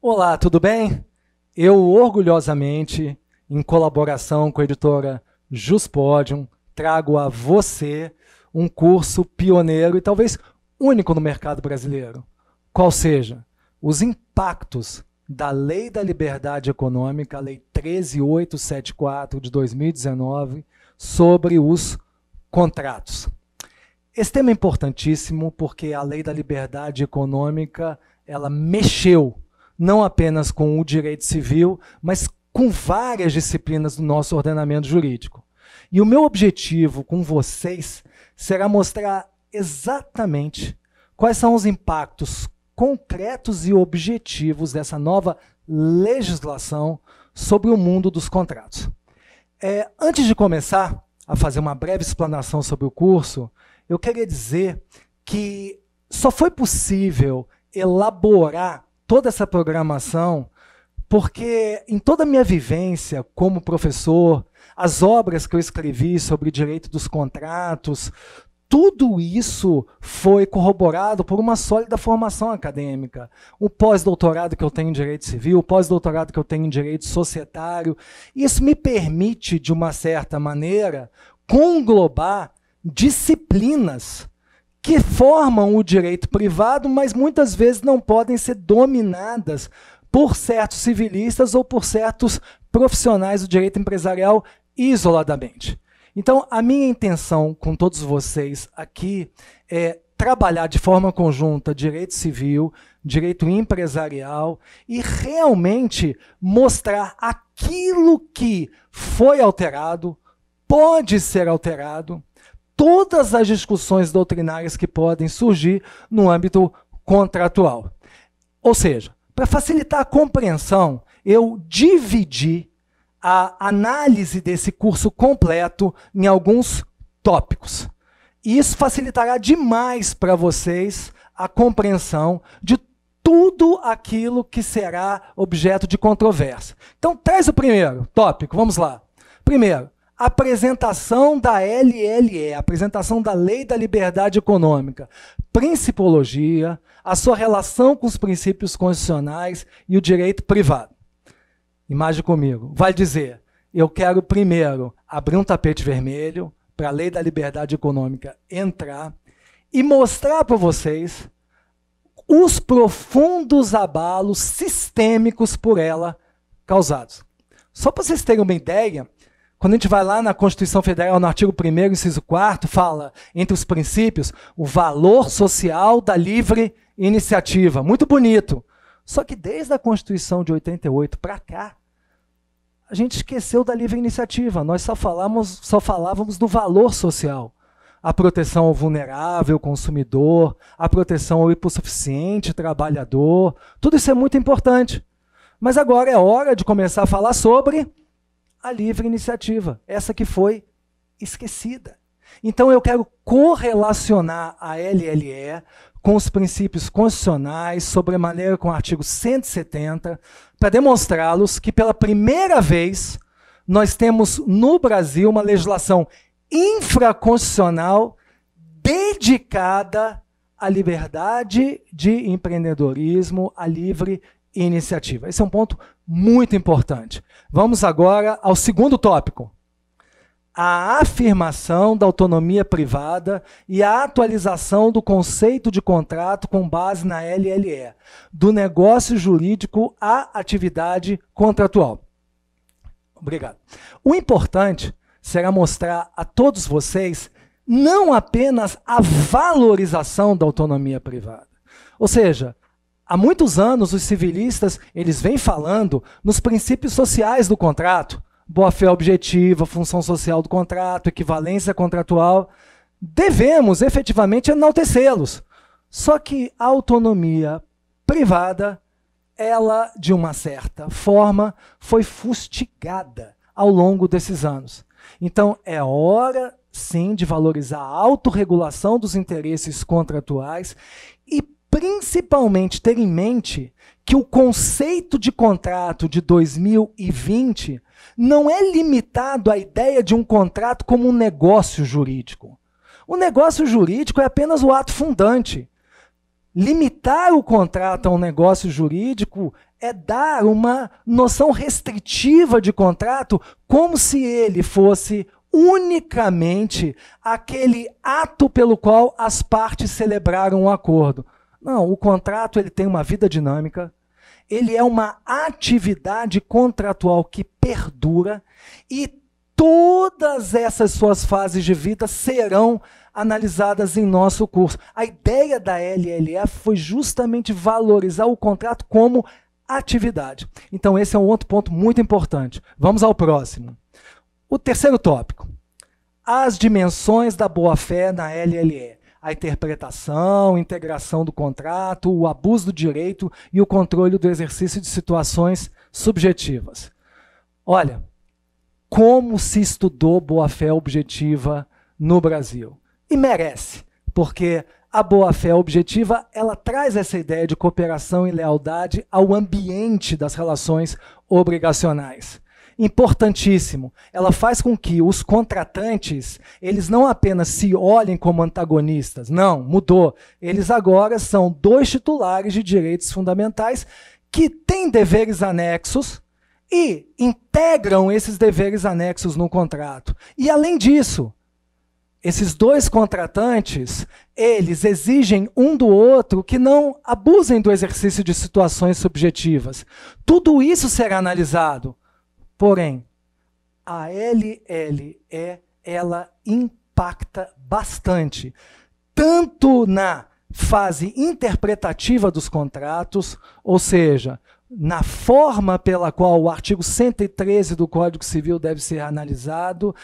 Olá, tudo bem? Eu orgulhosamente, em colaboração com a editora Juspodium, trago a você um curso pioneiro e talvez único no mercado brasileiro. Qual seja, os impactos da Lei da Liberdade Econômica, a Lei 13874 de 2019, sobre os contratos. Esse tema é importantíssimo porque a Lei da Liberdade Econômica, ela mexeu não apenas com o direito civil, mas com várias disciplinas do nosso ordenamento jurídico. E o meu objetivo com vocês será mostrar exatamente quais são os impactos concretos e objetivos dessa nova legislação sobre o mundo dos contratos. É, antes de começar a fazer uma breve explanação sobre o curso, eu queria dizer que só foi possível elaborar toda essa programação, porque em toda a minha vivência como professor, as obras que eu escrevi sobre o direito dos contratos, tudo isso foi corroborado por uma sólida formação acadêmica. O pós-doutorado que eu tenho em direito civil, o pós-doutorado que eu tenho em direito societário. Isso me permite, de uma certa maneira, conglobar disciplinas que formam o direito privado, mas muitas vezes não podem ser dominadas por certos civilistas ou por certos profissionais do direito empresarial isoladamente. Então, a minha intenção com todos vocês aqui é trabalhar de forma conjunta direito civil, direito empresarial e realmente mostrar aquilo que foi alterado, pode ser alterado todas as discussões doutrinárias que podem surgir no âmbito contratual. Ou seja, para facilitar a compreensão, eu dividi a análise desse curso completo em alguns tópicos. Isso facilitará demais para vocês a compreensão de tudo aquilo que será objeto de controvérsia. Então, traz o primeiro tópico, vamos lá. Primeiro, apresentação da LLE, apresentação da Lei da Liberdade Econômica, principologia, a sua relação com os princípios constitucionais e o direito privado. Imagine comigo, vai dizer, eu quero primeiro abrir um tapete vermelho para a Lei da Liberdade Econômica entrar e mostrar para vocês os profundos abalos sistêmicos por ela causados. Só para vocês terem uma ideia, quando a gente vai lá na Constituição Federal, no artigo 1, inciso 4, fala, entre os princípios, o valor social da livre iniciativa. Muito bonito. Só que desde a Constituição de 88 para cá, a gente esqueceu da livre iniciativa. Nós só, falamos, só falávamos do valor social. A proteção ao vulnerável, consumidor, a proteção ao hipossuficiente, trabalhador. Tudo isso é muito importante. Mas agora é hora de começar a falar sobre a livre iniciativa, essa que foi esquecida. Então eu quero correlacionar a LLE com os princípios constitucionais, sobremaneira com o artigo 170, para demonstrá-los que pela primeira vez nós temos no Brasil uma legislação infraconstitucional dedicada à liberdade de empreendedorismo, à livre iniciativa. Esse é um ponto muito importante. Vamos agora ao segundo tópico. A afirmação da autonomia privada e a atualização do conceito de contrato com base na LLE, do negócio jurídico à atividade contratual. Obrigado. O importante será mostrar a todos vocês não apenas a valorização da autonomia privada, ou seja, Há muitos anos, os civilistas eles vêm falando nos princípios sociais do contrato, boa-fé objetiva, função social do contrato, equivalência contratual. Devemos efetivamente enaltecê-los. Só que a autonomia privada, ela, de uma certa forma, foi fustigada ao longo desses anos. Então, é hora, sim, de valorizar a autorregulação dos interesses contratuais e principalmente ter em mente que o conceito de contrato de 2020 não é limitado à ideia de um contrato como um negócio jurídico. O negócio jurídico é apenas o ato fundante. Limitar o contrato a um negócio jurídico é dar uma noção restritiva de contrato, como se ele fosse unicamente aquele ato pelo qual as partes celebraram um acordo. Não, o contrato ele tem uma vida dinâmica, ele é uma atividade contratual que perdura e todas essas suas fases de vida serão analisadas em nosso curso. A ideia da LLF foi justamente valorizar o contrato como atividade. Então esse é um outro ponto muito importante. Vamos ao próximo. O terceiro tópico. As dimensões da boa-fé na LLE a interpretação, integração do contrato, o abuso do direito e o controle do exercício de situações subjetivas. Olha, como se estudou boa-fé objetiva no Brasil. E merece, porque a boa-fé objetiva, ela traz essa ideia de cooperação e lealdade ao ambiente das relações obrigacionais importantíssimo. Ela faz com que os contratantes, eles não apenas se olhem como antagonistas, não, mudou. Eles agora são dois titulares de direitos fundamentais que têm deveres anexos e integram esses deveres anexos no contrato. E além disso, esses dois contratantes, eles exigem um do outro que não abusem do exercício de situações subjetivas. Tudo isso será analisado. Porém, a LLE ela impacta bastante, tanto na fase interpretativa dos contratos, ou seja, na forma pela qual o artigo 113 do Código Civil deve ser analisado,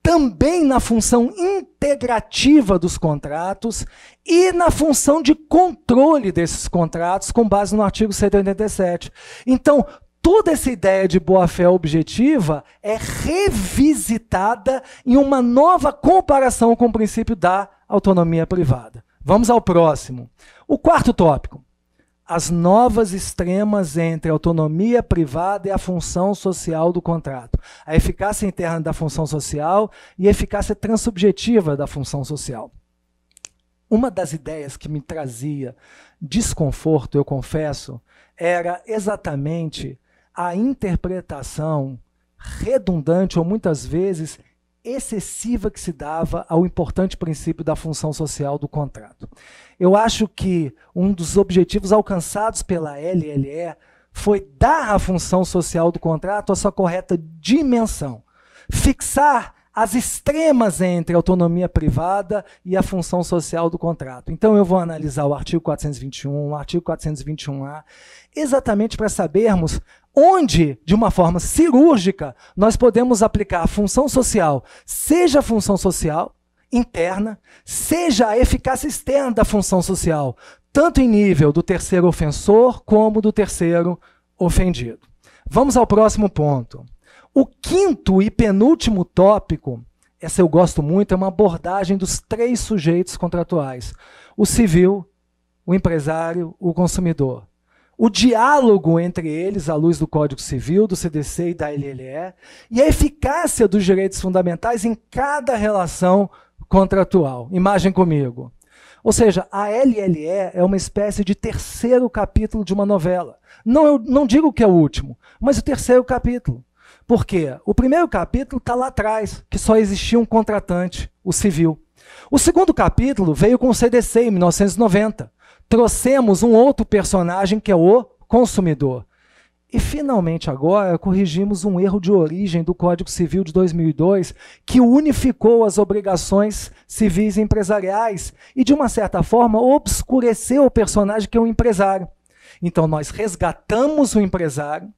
também na função integrativa dos contratos e na função de controle desses contratos com base no artigo 187. Então, toda essa ideia de boa-fé objetiva é revisitada em uma nova comparação com o princípio da autonomia privada. Vamos ao próximo. O quarto tópico. As novas extremas entre a autonomia privada e a função social do contrato. A eficácia interna da função social e a eficácia transobjetiva da função social. Uma das ideias que me trazia desconforto, eu confesso, era exatamente a interpretação redundante ou muitas vezes excessiva que se dava ao importante princípio da função social do contrato. Eu acho que um dos objetivos alcançados pela LLE foi dar à função social do contrato a sua correta dimensão, fixar as extremas entre a autonomia privada e a função social do contrato. Então eu vou analisar o artigo 421, o artigo 421A, exatamente para sabermos onde, de uma forma cirúrgica, nós podemos aplicar a função social, seja a função social interna, seja a eficácia externa da função social, tanto em nível do terceiro ofensor como do terceiro ofendido. Vamos ao próximo ponto. O quinto e penúltimo tópico, essa eu gosto muito, é uma abordagem dos três sujeitos contratuais: o civil, o empresário, o consumidor o diálogo entre eles, à luz do Código Civil, do CDC e da LLE, e a eficácia dos direitos fundamentais em cada relação contratual. Imagem comigo. Ou seja, a LLE é uma espécie de terceiro capítulo de uma novela. Não, eu não digo que é o último, mas o terceiro capítulo. Por quê? O primeiro capítulo está lá atrás, que só existia um contratante, o civil. O segundo capítulo veio com o CDC em 1990 trouxemos um outro personagem que é o consumidor. E finalmente agora corrigimos um erro de origem do Código Civil de 2002 que unificou as obrigações civis e empresariais e de uma certa forma obscureceu o personagem que é o empresário. Então nós resgatamos o empresário,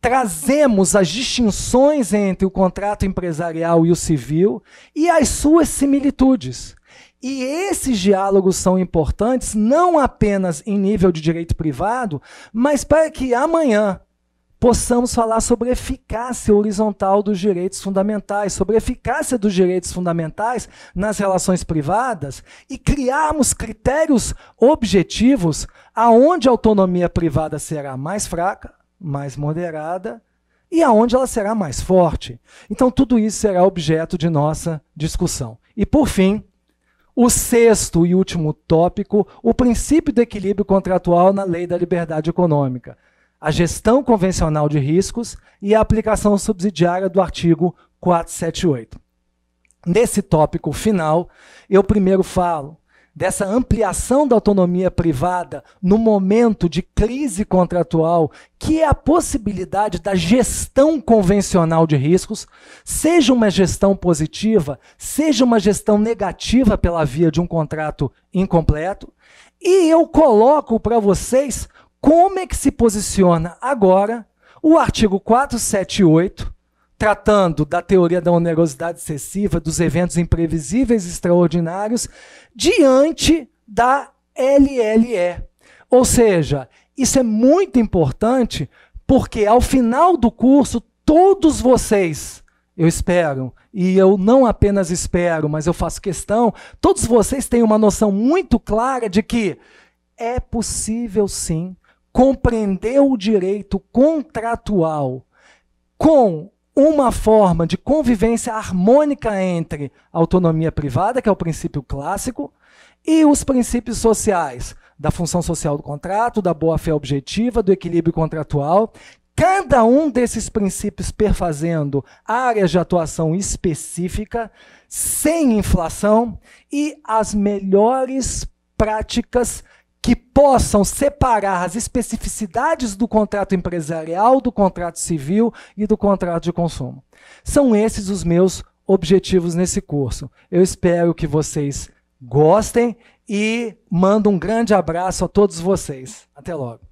trazemos as distinções entre o contrato empresarial e o civil e as suas similitudes. E esses diálogos são importantes não apenas em nível de direito privado, mas para que amanhã possamos falar sobre eficácia horizontal dos direitos fundamentais, sobre eficácia dos direitos fundamentais nas relações privadas e criarmos critérios objetivos aonde a autonomia privada será mais fraca, mais moderada e aonde ela será mais forte. Então tudo isso será objeto de nossa discussão. E por fim, o sexto e último tópico, o princípio do equilíbrio contratual na lei da liberdade econômica, a gestão convencional de riscos e a aplicação subsidiária do artigo 478. Nesse tópico final, eu primeiro falo dessa ampliação da autonomia privada no momento de crise contratual, que é a possibilidade da gestão convencional de riscos, seja uma gestão positiva, seja uma gestão negativa pela via de um contrato incompleto. E eu coloco para vocês como é que se posiciona agora o artigo 478 tratando da teoria da onerosidade excessiva, dos eventos imprevisíveis extraordinários, diante da LLE. Ou seja, isso é muito importante porque ao final do curso, todos vocês, eu espero, e eu não apenas espero, mas eu faço questão, todos vocês têm uma noção muito clara de que é possível sim compreender o direito contratual com uma forma de convivência harmônica entre a autonomia privada, que é o princípio clássico, e os princípios sociais, da função social do contrato, da boa-fé objetiva, do equilíbrio contratual. Cada um desses princípios perfazendo áreas de atuação específica, sem inflação, e as melhores práticas que possam separar as especificidades do contrato empresarial, do contrato civil e do contrato de consumo. São esses os meus objetivos nesse curso. Eu espero que vocês gostem e mando um grande abraço a todos vocês. Até logo.